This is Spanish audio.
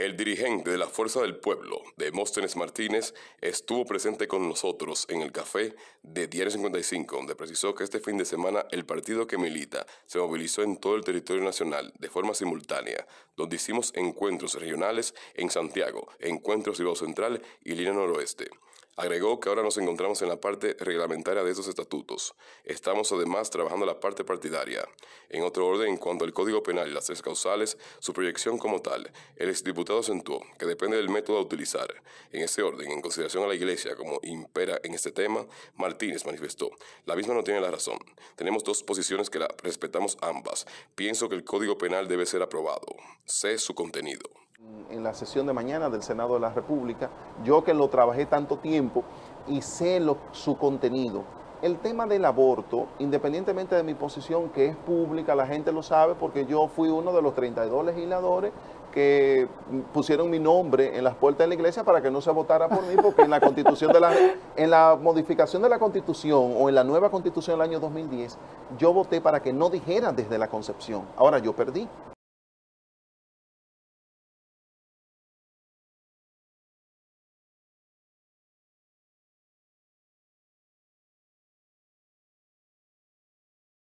El dirigente de la Fuerza del Pueblo, Demóstenes Martínez, estuvo presente con nosotros en el café de Diario 55, donde precisó que este fin de semana el partido que milita se movilizó en todo el territorio nacional de forma simultánea, donde hicimos encuentros regionales en Santiago, encuentros Ciudad Central y Línea Noroeste. Agregó que ahora nos encontramos en la parte reglamentaria de esos estatutos. Estamos además trabajando la parte partidaria. En otro orden, en cuanto al Código Penal y las tres causales, su proyección como tal, el exdiputado acentuó que depende del método a utilizar. En ese orden, en consideración a la Iglesia como impera en este tema, Martínez manifestó, la misma no tiene la razón. Tenemos dos posiciones que la respetamos ambas. Pienso que el Código Penal debe ser aprobado. Sé su contenido. En la sesión de mañana del Senado de la República, yo que lo trabajé tanto tiempo y sé su contenido. El tema del aborto, independientemente de mi posición que es pública, la gente lo sabe porque yo fui uno de los 32 legisladores que pusieron mi nombre en las puertas de la iglesia para que no se votara por mí, porque en la constitución de la, en la modificación de la constitución o en la nueva constitución del año 2010, yo voté para que no dijera desde la concepción. Ahora yo perdí.